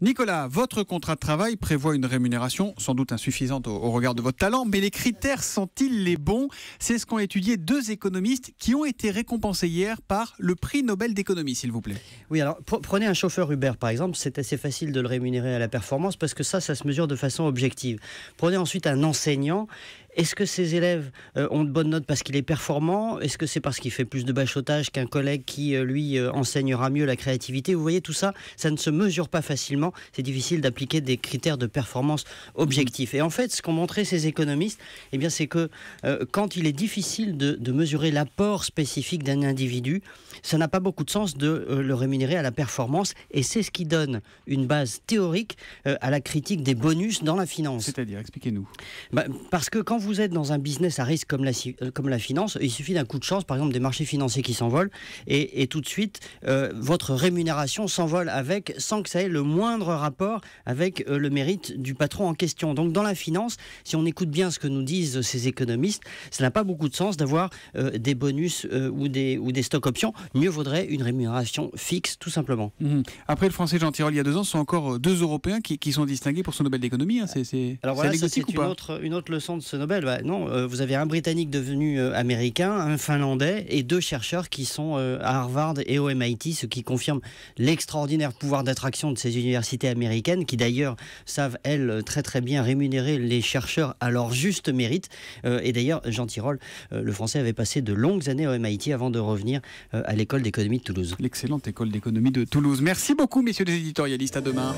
Nicolas, votre contrat de travail prévoit une rémunération sans doute insuffisante au, regard de votre talent, mais les critères sont-ils les bons C'est ce qu'ont étudié deux économistes qui ont été récompensés hier par le prix Nobel d'économie, s'il vous plaît. Oui, alors prenez un chauffeur Uber par exemple, c'est assez facile de le rémunérer à la performance parce que ça, ça se mesure de façon objective. Prenez ensuite un enseignant est-ce que ces élèves euh, ont de bonnes notes parce qu'il est performant Est-ce que c'est parce qu'il fait plus de bachotage qu'un collègue qui, euh, lui, euh, enseignera mieux la créativité Vous voyez, tout ça, ça ne se mesure pas facilement. C'est difficile d'appliquer des critères de performance objectifs. Et en fait, ce qu'ont montré ces économistes, eh bien, c'est que quand il est difficile de, mesurer l'apport spécifique d'un individu, ça n'a pas beaucoup de sens de le rémunérer à la performance. Et c'est ce qui donne une base théorique à la critique des bonus dans la finance. C'est-à-dire, expliquez-nous. Bah, parce que quand vous êtes dans un business à risque comme la, euh, comme la finance, il suffit d'un coup de chance, par exemple des marchés financiers qui s'envolent, et, tout de suite, euh, votre rémunération s'envole avec, sans que ça ait le moindre rapport avec euh, le mérite du patron en question. Donc dans la finance, si on écoute bien ce que nous disent ces économistes, ça n'a pas beaucoup de sens d'avoir des bonus ou, des, ou des stocks options. Mieux vaudrait une rémunération fixe, tout simplement. Mmh. Après le français Jean Tirole, il y a deux ans, ce sont encore deux Européens qui, sont distingués pour son Nobel d'économie. Hein. C'est, Alors voilà, c'est une, autre, une autre leçon de ce Nobel bah, non, euh, vous avez un Britannique devenu euh, américain, un Finlandais et deux chercheurs qui sont euh, à Harvard et au MIT, ce qui confirme l'extraordinaire pouvoir d'attraction de ces universités américaines, qui d'ailleurs savent, elles, très très bien rémunérer les chercheurs à leur juste mérite. et d'ailleurs, Jean Tirole, le français, avait passé de longues années au MIT avant de revenir à l'école d'économie de Toulouse. L'excellente école d'économie de Toulouse. Merci beaucoup, messieurs les éditorialistes. À demain.